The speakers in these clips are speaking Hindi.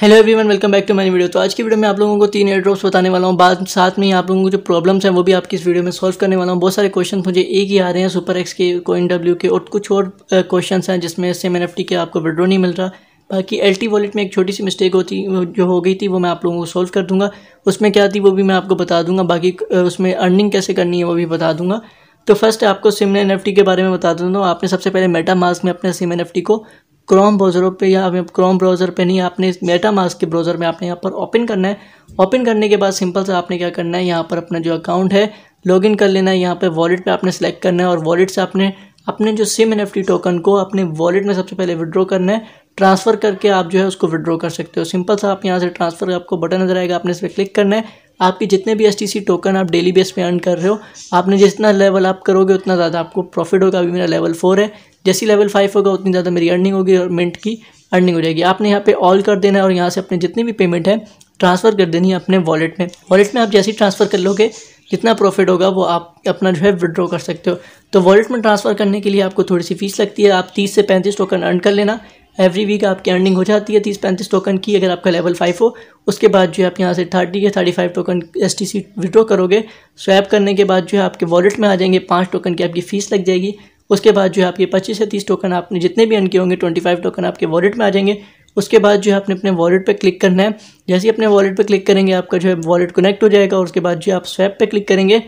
hello everyone welcome back to my video तो आज की वीडियो में आप लोगों को तीन एयर ड्रॉप्स बताने वाला हूँ बाद साथ में ही आप लोगों को जो प्रॉब्लम्स हैं वो भी आपकी इस वीडियो में सॉल्व करने वाला हूँ बहुत सारे क्वेश्चन मुझे एक ही आ रहे हैं सुपर एक्स के कोइन डब्ल्यू के और कुछ और क्वेश्चन हैं जिसमें सेम एन एफ टी के आपको विड्रो नहीं मिल रहा बाकी एल टी वॉलेट में एक छोटी सी मिस्टेक होती जो हो गई थी वो मैं आप लोगों को सॉल्व कर दूँगा उसमें क्या थी वो भी मैं आपको बता दूँगा बाकी उसमें अर्निंग कैसे करनी है वो भी बता दूंगा तो फर्स्ट आपको सिम एन एफ टी के बारे में बता दूँ आपने सबसे पहले मेटा मास्क में अपने सिम एन एफ टी को क्रोम ब्राउज़रों पे या क्रोम ब्राउज़र पे नहीं आपने मेटा मास्क के ब्राउज़र में आपने यहाँ पर ओपन करना है ओपन करने के बाद सिंपल से आपने क्या करना है यहाँ पर अपना जो अकाउंट है लॉगिन कर लेना है यहाँ पर वॉलेट पर आपने सेलेक्ट करना है और वॉलेट से आपने अपने जो सिम एन टोकन को अपने वॉलेट में सबसे पहले विड्रॉ करना है ट्रांसफ़र करके आप जो है उसको विड्रॉ कर सकते हो सिंपल सा आप यहाँ से ट्रांसफ़र आपको बटन नजर आएगा आपने इस पर क्लिक करना है आपके जितने भी एस टोकन आप डेली बेस पे अर्न कर रहे हो आपने जितना लेवल आप करोगे उतना ज़्यादा आपको प्रॉफिट होगा अभी मेरा लेवल फोर है जैसी लेवल फाइव होगा उतनी ज़्यादा मेरी अर्निंग होगी और मिनट की अर्निंग हो जाएगी आपने यहाँ पे ऑल कर देना है और यहाँ से अपने जितनी भी पेमेंट है ट्रांसफ़र कर देनी है अपने वॉलेट में वॉलेट में आप जैसे ही ट्रांसफ़र कर लोगे जितना प्रॉफिट होगा वो आप अपना जो है विड्रॉ कर सकते हो तो वॉलेट में ट्रांसफ़र करने के लिए आपको थोड़ी सी फीस लगती है आप तीस से पैंतीस टोकन अर्न कर लेना एवरी वीक आपकी अर्निंग हो जाती है तीस पैंतीस टोकन की अगर आपका लेवल फाइव हो उसके बाद जो है आप यहाँ से थर्टी या thirty five token S T C withdraw करोगे स्वैप करने के बाद जो है आपके वॉलेट में आ जाएंगे पाँच टोकन की आपकी फ़ीस लग जाएगी उसके बाद जो है आपके पच्चीस से तीस टोकन आपने जितने भी अन किए होंगे ट्वेंटी फाइव टोकन आपके वॉलेट में आ जाएंगे उसके बाद जो है आपने अपने वॉलेट पे क्लिक करना है जैसे ही अपने वॉलेट पे क्लिक करेंगे आपका जो है वॉलेट कनेक्ट हो जाएगा और उसके बाद जो है आप स्वैप पे क्लिक करेंगे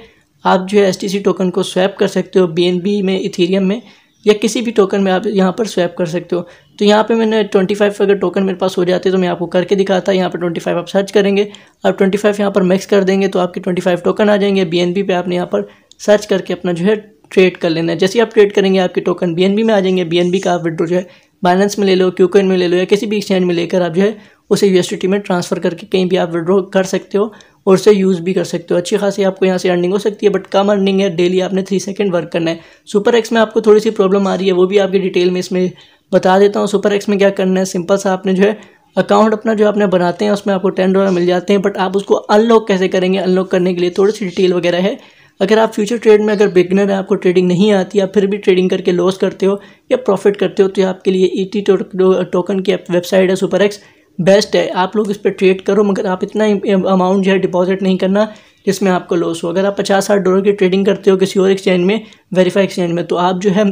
आप जो है एस टोकन को स्वैप कर सकते हो बी में इथीरियम में या किसी भी टोकन में आप यहाँ पर स्वैप कर सकते हो तो यहाँ पे मैंने 25 अगर टोकन मेरे पास हो जाते तो मैं आपको करके दिखाता यहाँ पर 25 आप सर्च करेंगे आप 25 यहाँ पर मिक्स कर देंगे तो आपके 25 टोकन आ जाएंगे बी पे आपने यहाँ पर सर्च करके अपना जो है ट्रेड कर लेना है जैसे आप ट्रेड करेंगे आपके टोकन बी में आ जाएंगे बी का आप विड्रो जो है बैलेंस में ले लो क्यूकॉइन में ले लो या किसी भी एक्सचेंज में लेकर आप जो है उसे टी में ट्रांसफ़र करके कहीं भी आप विड्रो कर सकते हो और उसे यूज़ भी कर सकते हो अच्छी खासी आपको यहाँ से अर्निंग हो सकती है बट कम अर्निंग है डेली आपने थ्री सेकेंड वर्क करना है सुपर एक्स में आपको थोड़ी सी प्रॉब्लम आ रही है वो भी आपकी डिटेल में इसमें बता देता हूँ सुपर एक्स में क्या करना है सिंपल सा आपने जो है अकाउंट अपना जो आपने बनाते हैं उसमें आपको टेन डॉलर मिल जाते हैं बट आप उसको अनलॉक कैसे करेंगे अनलॉक करने के लिए थोड़ी सी डिटेल वगैरह है अगर आप फ्यूचर ट्रेड में अगर बिगनर है आपको ट्रेडिंग नहीं आती आप फिर भी ट्रेडिंग करके लॉस करते हो या प्रॉफिट करते हो तो आपके लिए ई टी टोकन की वेबसाइट है सुपर एक्स बेस्ट है आप लोग इस पर ट्रेड करो मगर आप इतना अमाउंट जो है डिपॉजिट नहीं करना जिसमें आपको लॉस हो अगर आप पचास साठ डॉलर की ट्रेडिंग करते हो किसी और एक्सचेंज में वेरीफाई एक्सचेंज में तो आप जो है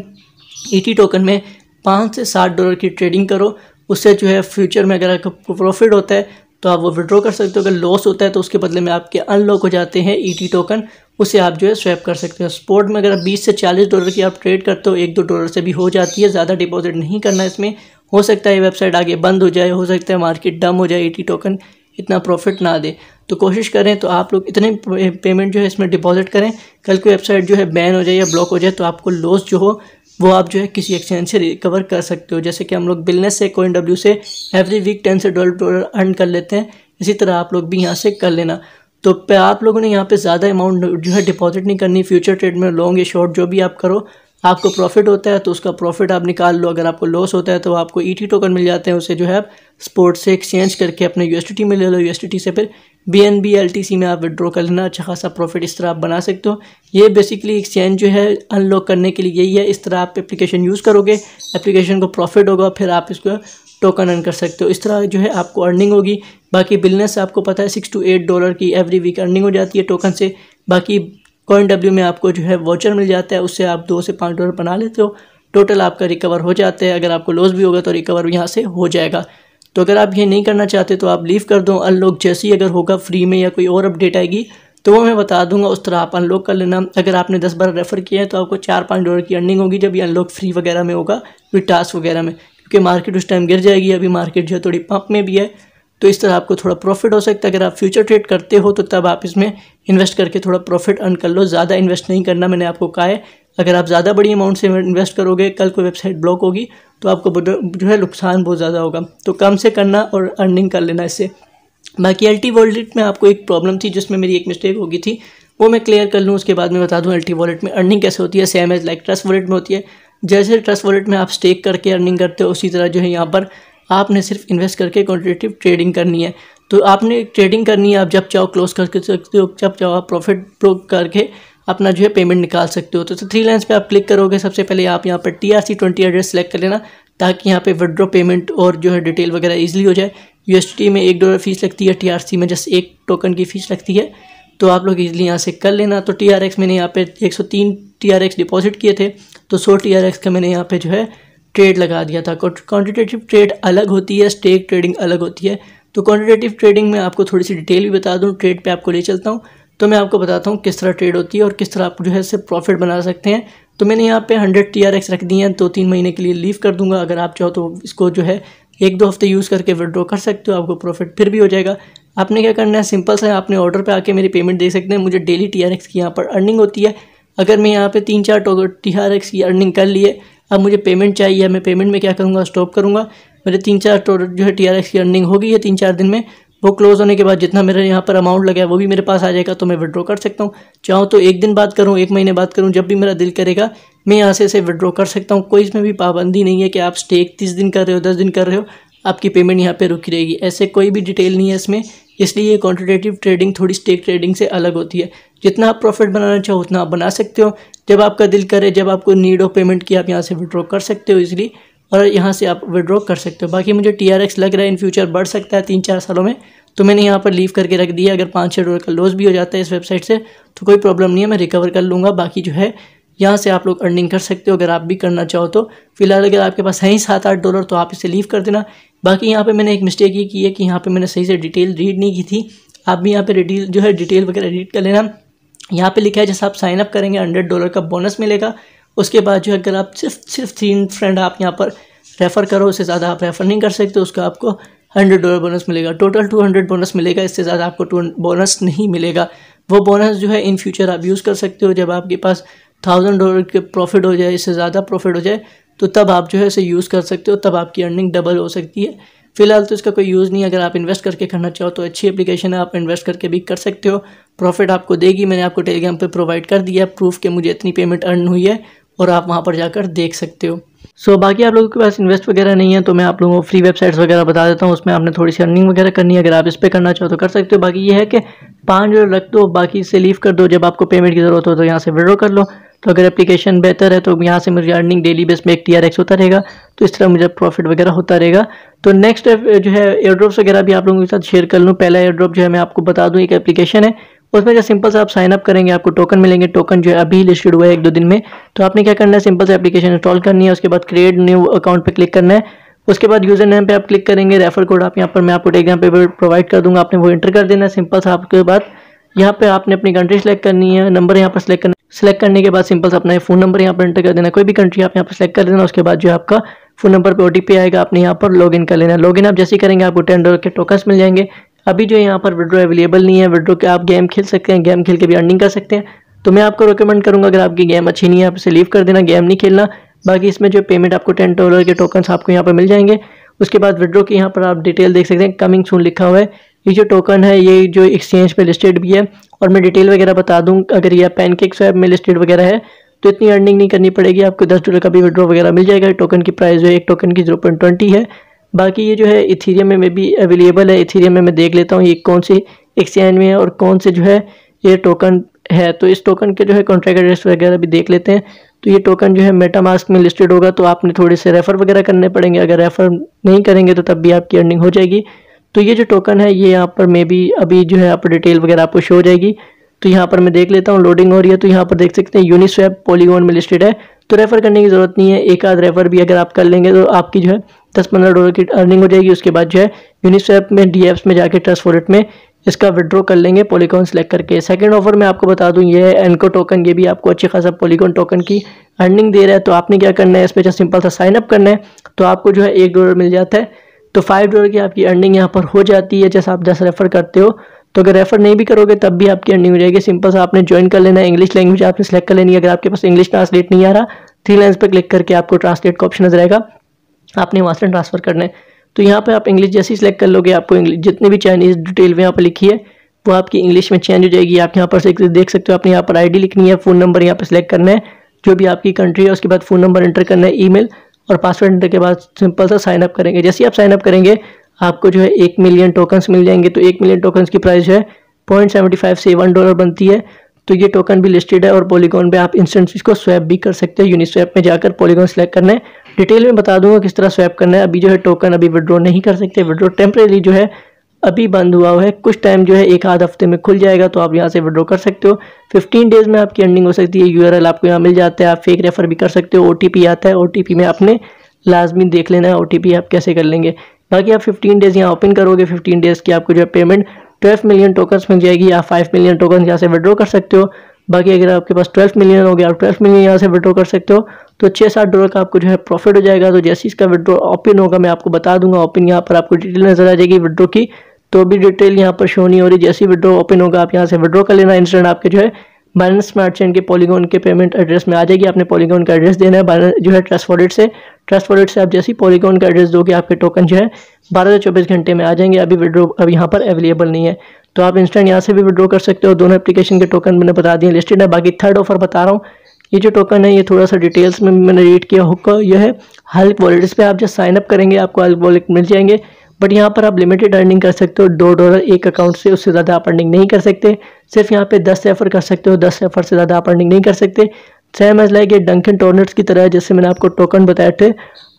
ई e टोकन में पाँच से साठ डॉलर की ट्रेडिंग करो उससे जो है फ्यूचर में अगर आपको प्रॉफिट होता है तो आप वो विड्रॉ कर सकते हो अगर लॉस होता है तो उसके बदले में आपके अनलॉक हो जाते हैं ई टी टोकन उसे आप जो है स्वैप कर सकते हो स्पोर्ट में अगर आप बीस से चालीस डॉलर की आप ट्रेड करते हो एक दो डॉलर से भी हो जाती है ज़्यादा डिपॉजिट नहीं करना इसमें हो सकता है वेबसाइट आगे बंद हो जाए हो सकता है मार्केट डम हो जाए एटी टोकन इतना प्रॉफिट ना दे तो कोशिश करें तो आप लोग इतने पेमेंट जो है इसमें डिपॉजिट करें कल की वेबसाइट जो है बैन हो जाए या ब्लॉक हो जाए तो आपको लॉस जो हो वो आप जो है किसी एक्सचेंज से रिकवर कर सकते हो जैसे कि हम लोग बिलनेस से कोइन डब्ल्यू से एवरी वीक टेन से ट्वेल्व डॉलर अर्न कर लेते हैं इसी तरह आप लोग भी यहाँ से कर लेना तो पे आप लोगों ने यहाँ पे ज़्यादा अमाउंट जो है डिपॉजिट नहीं करनी फ्यूचर ट्रेड में लॉन्ग या शॉर्ट जो भी आप करो आपको प्रॉफिट होता है तो उसका प्रॉफिट आप निकाल लो अगर आपको लॉस होता है तो आपको ई e टोकन मिल जाते हैं उसे जो है स्पोर्ट से एक्सचेंज करके अपने यू में ले लो यू से फिर B N B L T C में आप विड्रॉ कर लेना अच्छा खासा प्रॉफिट इस तरह आप बना सकते हो ये बेसिकली एक्सचेंज जो है अनलॉक करने के लिए यही है इस तरह आप एप्लीकेशन यूज़ करोगे एप्लीकेशन को प्रॉफिट होगा फिर आप इसको टोकन अर्न कर सकते हो इस तरह जो है आपको अर्निंग होगी बाकी बिजनेस आपको पता है सिक्स टू एट डॉलर की एवरी वीक अर्निंग हो जाती है टोकन से बाकी कॉइन डब्ल्यू में आपको जो है वाउचर मिल जाता है उससे आप दो से पाँच डॉलर बना लेते हो टोटल आपका रिकवर हो जाता है अगर आपको लॉस भी होगा तो रिकवर यहाँ से हो जाएगा तो अगर आप ये नहीं करना चाहते तो आप लीव कर दो अनलॉक जैसे ही अगर होगा फ्री में या कोई और अपडेट आएगी तो वो मैं बता दूंगा उस तरह आप अनलॉक कर लेना अगर आपने दस बार रेफ़र किया है तो आपको चार पाँच डॉलर की अर्निंग होगी जब ये अनलॉक फ्री वगैरह में होगा कोई टास्क वगैरह में क्योंकि मार्केट उस टाइम गिर जाएगी अभी मार्केट जो है थोड़ी पंप में भी है तो इस तरह आपको थोड़ा प्रॉफिट हो सकता है अगर आप फ्यूचर ट्रेड करते हो तो तब आप इसमें इन्वेस्ट करके थोड़ा प्रॉफिट अर्न कर लो ज़्यादा इन्वेस्ट नहीं करना मैंने आपको कहा है अगर आप ज़्यादा बड़ी अमाउंट से इन्वेस्ट करोगे कल को वेबसाइट ब्लॉक होगी तो आपको जो है नुकसान बहुत ज़्यादा होगा तो कम से करना और अर्निंग कर लेना इससे बाकी एल्टी वॉलेट में आपको एक प्रॉब्लम थी जिसमें मेरी एक मिस्टेक होगी थी वो मैं क्लियर कर लूँ उसके बाद मैं बता दूँ एल्टी वॉलेट में अर्निंग कैसे होती है same as like trust wallet में होती है जैसे ट्रस्ट वॉलेट में आप स्टेक करके अर्निंग करते हो उसी तरह जो है यहाँ पर आपने सिर्फ इन्वेस्ट करके क्वान्टिटेटिव ट्रेडिंग करनी है तो आपने ट्रेडिंग करनी है आप जब चाहो क्लोज कर सकते हो जब चाहो आप प्रॉफिट ब्रोक करके अपना जो है पेमेंट निकाल सकते हो तो, तो थ्री लाइन्स पे आप क्लिक करोगे सबसे पहले आप यहाँ पर T R C twenty address select कर लेना ताकि यहाँ पे विड्रो पेमेंट और जो है डिटेल वगैरह ईजिली हो जाए यू में एक डॉलर फीस लगती है टी में जस्ट एक टोकन की फ़ीस लगती है तो आप लोग ईजिली यहाँ से कर लेना तो टी मैंने यहाँ पर एक सौ डिपॉजिट किए थे तो सौ टी आर एक्स का मैंने यहाँ पे जो है ट्रेड लगा दिया था क्वान्टिटेटिव ट्रेड अलग होती है स्टेक ट्रेडिंग अलग होती है तो क्वान्टिटेटिव ट्रेडिंग में आपको थोड़ी सी डिटेल भी बता दूँ ट्रेड पर आपको ले चलता हूँ तो मैं आपको बताता हूँ किस तरह ट्रेड होती है और किस तरह आप जो है इससे प्रॉफिट बना सकते हैं तो मैंने यहाँ पे 100 टी आर एक्स रख दिए हैं दो तीन महीने के लिए लीव कर दूंगा अगर आप चाहो तो इसको जो है एक दो हफ्ते यूज़ करके विड्रॉ कर सकते हो आपको प्रॉफिट फिर भी हो जाएगा आपने क्या करना है सिंपल सा आपने ऑर्डर पे आके मेरी पेमेंट दे सकते हैं मुझे डेली टी आर एक्स की यहाँ पर अर्निंग होती है अगर मैं यहाँ पे तीन चार टो टी आर एक्स की अर्निंग कर लिए अब मुझे पेमेंट चाहिए मैं पेमेंट में क्या करूँगा स्टॉप करूँगा मेरे तीन चार जो है टी आर एक्स की अर्निंग होगी है तीन चार दिन में वो क्लोज़ होने के बाद जितना मेरा यहाँ पर अमाउंट लगा है वो भी मेरे पास आ जाएगा तो मैं विड्रॉ कर सकता हूँ चाहूँ तो एक दिन बात करूँ एक महीने बात करूँ जब भी मेरा दिल करेगा मैं यहाँ से इसे विड्रॉ कर सकता हूँ कोई इसमें भी पाबंदी नहीं है कि आप स्टे इकतीस दिन कर रहे हो दस दिन कर रहे हो आपकी पेमेंट यहाँ पे रुकी रहेगी ऐसे कोई भी डिटेल नहीं है इसमें इसलिए ये क्वान्टिटेटिव ट्रेडिंग थोड़ी स्टेक ट्रेडिंग से अलग होती है जितना आप प्रॉफिट बनाना चाहो उतना आप बना सकते हो जब आपका दिल करे जब आपको नीड ऑफ पेमेंट की आप यहाँ से विड्रॉ कर सकते हो इसलिए और यहाँ से आप विड्रॉ कर सकते हो बाकी मुझे टी लग रहा है इन फ्यूचर बढ़ सकता है तीन चार सालों में तो मैंने यहाँ पर लीव करके रख दिया अगर पाँच छः डॉलर का लॉस भी हो जाता है इस वेबसाइट से तो कोई प्रॉब्लम नहीं है मैं रिकवर कर लूँगा बाकी जो है यहाँ से आप लोग अर्निंग कर सकते हो अगर आप भी करना चाहो तो फिलहाल अगर आपके पास है ही सात आठ डॉलर तो आप इसे लीव कर देना बाकी यहाँ पे मैंने एक मिस्टेक ये की है कि यहाँ पे मैंने सही से डिटेल रीड नहीं की थी आप भी यहाँ पे डिटेल जो है डिटेल वगैरह रीड कर लेना यहाँ पे लिखा है जैसे आप साइन अप करेंगे हंड्रेड डॉलर का बोनस मिलेगा उसके बाद जो है अगर आप सिर्फ सिर्फ तीन फ्रेंड आप यहाँ पर रेफ़र करो उससे ज़्यादा आप रेफ़र नहीं कर सकते उसका आपको हंड्रेड डॉलर बोनस मिलेगा टोटल टू हंड्रेड बोनस मिलेगा इससे ज़्यादा आपको टू बोनस नहीं मिलेगा वो बोनस जो है इन फ्यूचर आप यूज़ कर सकते हो जब आपके पास थाउजेंड डॉलर के प्रॉफिट हो जाए इससे ज़्यादा प्रॉफिट हो जाए तो तब आप जो है इसे यूज़ कर सकते हो तब आपकी अर्निंग डबल हो सकती है फिलहाल तो इसका कोई यूज़ नहीं अगर आप इन्वेस्ट करके करना चाहो तो अच्छी एप्लीकेशन है आप इन्वेस्ट करके भी कर सकते हो प्रॉफिट आपको देगी मैंने आपको टेलीग्राम पर प्रोवाइड कर दिया प्रूफ कि मुझे इतनी पेमेंट अर्न हुई है और आप वहाँ पर जाकर देख सकते हो सो so, बाकी आप लोगों के पास इन्वेस्ट वगैरह नहीं है तो मैं आप लोगों को फ्री वेबसाइट्स वगैरह बता देता हूँ उसमें आपने थोड़ी सी अर्निंग वगैरह करनी है अगर आप इस पर करना चाहो तो कर सकते हो बाकी ये है कि पाँच डॉलर रख दो बाकी से लीव कर दो जब आपको पेमेंट की ज़रूरत हो तो यहाँ से विड्रॉ कर लो तो अगर एप्लीकेशन बेहतर है तो यहाँ से मुझे अर्निंग डेली बेस में एक टी आर एक्स होता रहेगा तो इस तरह मुझे प्रॉफिट वगैरह होता रहेगा तो नेक्स्ट जो है एयर ड्रॉप्स वगैरह भी आप लोगों के साथ शेयर कर लूँ पहला एयर ड्रॉप जो है मैं आपको बता दूँ एक एप्लीकेशन है उसमें जो सिंपल से आप साइन अप करेंगे आपको टोकन मिलेंगे टोकन जो है अभी लिस्टेड हुआ है एक दो दिन में तो आपने क्या करना है सिंपल से एप्लीकेशन इंस्टॉल करनी है उसके बाद क्रिएट न्यू अकाउंट पर क्लिक करना है उसके बाद यूजर नेम पे आप क्लिक करेंगे रेफर कोड आप यहाँ पर मैं आपको टेलीग्राम पे प्रोवाइड कर दूंगा आपने वो इंटर कर देना है सिंपल से आपके बाद यहाँ पे आपने अपनी कंट्री सेलेक्ट करनी है नंबर यहाँ पर सेलेक्ट करना सेलेक्ट करने के बाद सिंपल से अपना फोन नंबर यहाँ पर एंटर कर देना कोई भी कंट्री आप यहाँ पर सेलेक्ट कर देना उसके बाद जो आपका फोन नंबर पर ओ आएगा आपने यहाँ पर लॉग कर लेना लॉगिन आप जैसे ही करेंगे आपको टेन डॉलर के टोकन्स मिल जाएंगे अभी जो यहाँ पर विड्रो अवेलेबल नहीं है विड्रो के आप गेम खेल सकते हैं गेम खेल के भी अर्निंग कर सकते हैं तो मैं आपको रिकमेंड करूँगा अगर आपकी गेम अच्छी नहीं है आप इसे लीव कर देना गेम नहीं खेलना बाकी इसमें जो पेमेंट आपको टेन डॉलर के टोकन्स आपको यहाँ पर मिल जाएंगे उसके बाद विड्रो की यहाँ पर आप डिटेल देख सकते हैं कमिंग सून लिखा हुआ है ये जो टोकन है ये जो एक्सचेंज पे लिस्टेड भी है और मैं डिटेल वगैरह बता दूँ अगर ये पैनकेक स्वैप में लिस्टेड वगैरह है तो इतनी अर्निंग नहीं करनी पड़ेगी आपको दस डॉलर का भी विड्रॉ वगैरह मिल जाएगा टोकन की प्राइस जो है एक टोकन की जीरो पॉइंट ट्वेंटी है बाकी ये जो है इथीरियम में भी अवेलेबल है इथीरियम में मैं देख लेता हूँ ये कौन से एक्सचेंज में है और कौन से जो है ये टोकन है तो इस टोकन के जो है कॉन्ट्रैक्ट एड्रेस वगैरह भी देख लेते हैं तो ये टोकन जो है मेटामास्क में लिस्टेड होगा तो आपने थोड़े से रेफ़र वगैरह करने पड़ेंगे अगर रेफ़र नहीं करेंगे तो तब भी आपकी अर्निंग हो जाएगी तो ये जो टोकन है ये यहाँ पर मे बी अभी जो है आप डिटेल वगैरह आपको शो हो जाएगी तो यहाँ पर मैं देख लेता हूँ लोडिंग हो रही है तो यहाँ पर देख सकते हैं यूनिस्वैप पोलीगोन में लिस्टेड है तो रेफ़र करने की ज़रूरत नहीं है एक आध रेफ़र भी अगर आप कर लेंगे तो आपकी जो है दस पंद्रह डॉलर की अर्निंग हो जाएगी उसके बाद जो है यूनिसेफ में डी में जाके ट्रस्ट वॉलेट में इसका विड्रॉ कर लेंगे पॉलीकॉन सेलेक्ट करके सेकंड ऑफर मैं आपको बता दूं ये है एनको टोकन ये भी आपको अच्छी खासा पॉलीकॉन टोकन की अर्निंग दे रहा है तो आपने क्या करना है इसमें जो सिंपल सा साइन अप करना है तो आपको जो है एक डॉलर मिल जाता है तो फाइव डॉलर की आपकी अर्निंग यहाँ पर हो जाती है जैसे आप दस रेफर करते हो तो अगर रेफर नहीं भी करोगे तब भी आपकी अर्निंग हो जाएगी सिंपल सा आपने ज्वाइन कर लेना है इंग्लिश लैंग्वेज आपने सेलेक्ट कर लेनी है अगर आपके पास इंग्लिश ट्रांसलेट नहीं आ रहा थ्री लाइन्स पर क्लिक करके आपको ट्रांसलेट का ऑप्शन नजर आएगा आपने वहाँ से ट्रांसफ़र करना है तो यहाँ पे आप इंग्लिश जैसे ही सिलेक्ट कर लोगे आपको इंग्लिश जितनी भी चाइनीज़ डिटेल में यहाँ पर लिखी है वो आपकी इंग्लिश में चेंज हो जाएगी आप यहाँ पर देख सकते हो आपने यहाँ पर आईडी लिखनी है फ़ोन नंबर यहाँ पर सिलेक्ट करना है जो भी आपकी कंट्री है उसके बाद फ़ोन नंबर इंटर करना है ई और पासवर्ड इंटर के बाद सिंपल सा साइनअप करेंगे जैसे ही आप साइनअप करेंगे आपको जो है एक मिलियन टोकन्स मिल जाएंगे तो एक मिलियन टोकन्स की प्राइस है पॉइंट सेवेंटी फाइव से वन डॉलर बनती है तो ये टोकन भी लिस्टेड है और पॉलीगॉन पे आप इंस्टेंट इसको स्वैप भी कर सकते हैं यूनिस्वैप में जाकर पॉलीगॉन सेलेक्ट करना है डिटेल में बता दूंगा किस तरह स्वैप करना है अभी जो है टोकन अभी विड्रॉ नहीं कर सकते विड्रॉ टेम्परेली जो है अभी बंद हुआ हुआ है कुछ टाइम जो है एक आध हफ्ते में खुल जाएगा तो आप यहाँ से विड्रॉ कर सकते हो 15 डेज़ में आपकी अर्निंग हो सकती है यूआरएल आपको यहाँ मिल जाता है आप फेक रेफर भी कर सकते हो ओटीपी आता है ओटीपी में आपने लाजमी देख लेना है ओटीपी आप कैसे कर लेंगे बाकी आप 15 डेज़ यहाँ ओपन करोगे 15 डेज़ की आपको जो है पेमेंट 12 मिलियन टोकन्स मिल जाएगी आप 5 मिलियन टोकन यहाँ से विड्रॉ कर सकते हो बाकी अगर आपके पास ट्वेल्व मिलियन हो गया आप ट्वेल्व मिलियन यहाँ से विड्रॉ कर सकते हो तो छः सात डॉलर का आपको जो है प्रॉफिट हो जाएगा तो जैसे इसका विड्रो ओपन होगा मैं आपको बता दूंगा ओपन यहाँ पर आपको डिटेल नजर आ जाएगी विड्रो की तो भी डिटेल यहाँ पर शो नहीं हो रही जैसे विड्रो ओपन होगा आप यहाँ से विड्रॉ कर लेना इंस्टेंट आपके जो है बैलेंस स्मार्ट चेन के पॉलीगॉन के पेमेंट एड्रेस में आ जाएगी आपने पॉलीगोन का एड्रेस देना है जो है ट्रस्ट वॉलेट से ट्रस्ट वॉलेट से आप जैसे ही पॉलीगॉन का एड्रेस दोगे आपके टोकन जो है बारह से चौबीस घंटे में आ जाएंगे अभी विड्रो अब यहाँ पर अवेलेबल नहीं है तो आप इंस्टेंट यहाँ से भी विड्रॉ कर सकते हो दोनों एप्लीकेशन के टोकन मैंने बता दिए लिस्टेड है बाकी थर्ड ऑफर बता रहा हूँ ये जो टोकन है ये थोड़ा सा डिटेल्स में मैंने रीड किया हुक्का ये है हल्क वॉलेट इस पर आप जब साइनअप करेंगे आपको हल्क वॉलेट मिल जाएंगे बट यहाँ पर आप लिमिटेड अर्निंग कर सकते हो दो डॉलर एक अकाउंट से उससे ज़्यादा आप अर्निंग नहीं कर सकते सिर्फ यहाँ पे दस एफर कर सकते हो दस एफर से ज़्यादा आप अर्निंग नहीं कर सकते सेम एज लाइक ये डंकन टोनर्स की तरह जैसे मैंने आपको टोकन बताए थे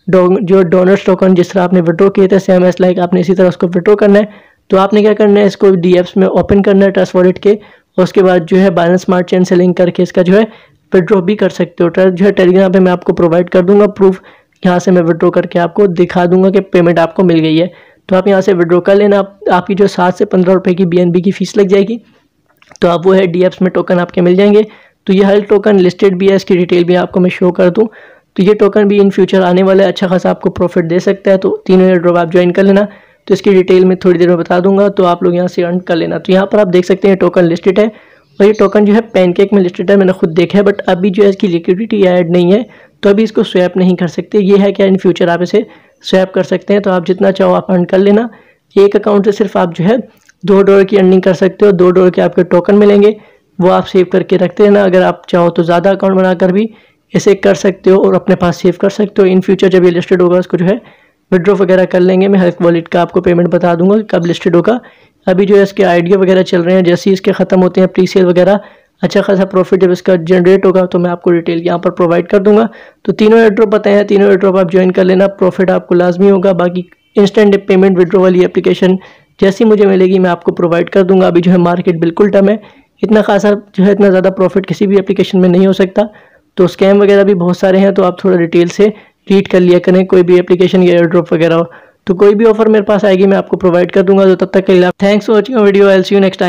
जो डोनर्स टोकन जिस तरह आपने विड्रॉ किए थे सेम एज लाइक आपने इसी तरह उसको विड्रॉ करना है तो आपने क्या करना है इसको डी में ओपन करना है ट्रस्ट वॉलेट के उसके बाद जो है बैलेंस स्मार्ट चेन से लिंक करके इसका जो है विड्रॉ भी कर सकते हो ट्रस्ट तो जो है टेलीग्राम पे मैं आपको प्रोवाइड कर दूंगा प्रूफ यहाँ से मैं विड्रॉ करके आपको दिखा दूंगा कि पेमेंट आपको मिल गई है तो आप यहाँ से विड्रॉ कर लेना आप, आपकी जो सात से पंद्रह रुपये की बी की फ़ीस लग जाएगी तो आप वो है डी में टोकन आपके मिल जाएंगे तो ये हर टोकन लिस्टेड भी है इसकी डिटेल भी आपको मैं शो कर दूँ तो ये टोकन भी इन फ्यूचर आने वाला है अच्छा खासा आपको प्रॉफिट दे सकता है तो तीनों ड्रॉप आप ज्वाइन कर लेना तो इसकी डिटेल में थोड़ी देर में बता दूंगा तो आप लोग यहाँ से अर्न कर लेना तो यहाँ पर आप देख सकते हैं टोकन लिस्टेड है और ये टोकन जो है पैनकेक में लिस्टेड है मैंने खुद देखा है बट अभी जो है इसकी लिक्विडिटी ऐड नहीं है तो अभी इसको स्वैप नहीं कर सकते ये है क्या इन फ्यूचर आप इसे स्वैप कर सकते हैं तो आप जितना चाहो आप अर्न कर लेना एक अकाउंट से सिर्फ आप जो है दो डॉलर की अर्निंग कर सकते हो दो डॉलर के आपके टोकन मिलेंगे वो आप सेव करके रखते रहना अगर आप चाहो तो ज़्यादा अकाउंट बनाकर भी इसे कर सकते हो और अपने पास सेव कर सकते हो इन फ्यूचर जब ये लिस्टेड होगा उसको जो है विड्रॉ वगैरह कर लेंगे मैं हर वॉलेट का आपको पेमेंट बता दूंगा कि कब लिस्टेड होगा अभी जो है इसके आइडिया वगैरह चल रहे हैं जैसे ही इसके ख़त्म होते हैं प्री सेल वगैरह अच्छा खासा प्रॉफिट जब इसका जनरेट होगा तो मैं आपको डिटेल यहाँ पर प्रोवाइड कर दूंगा तो तीनों एड्रॉप बताए हैं तीनों एड्रॉप आप ज्वाइन कर लेना प्रॉफिट आपको लाजमी होगा बाकी इंस्टेंट पेमेंट विड्रो वाली एप्लीकेशन जैसी मुझे मिलेगी मैं आपको प्रोवाइड कर दूंगा अभी जो है मार्केट बिल्कुल टम है इतना खासा जो है इतना ज़्यादा प्रॉफिट किसी भी एप्लीकेशन में नहीं हो सकता तो स्कैम वगैरह भी बहुत सारे हैं तो आप थोड़ा डिटेल से रीड कर लिया करें कोई भी एप्लीकेशन या ड्रॉप वगैरह तो कोई भी ऑफर मेरे पास आएगी मैं आपको प्रोवाइड कर दूंगा तो तब तक के लिए थैंक्स फॉर वॉचिंग वीडियो एल सी यू नेक्स्ट टाइम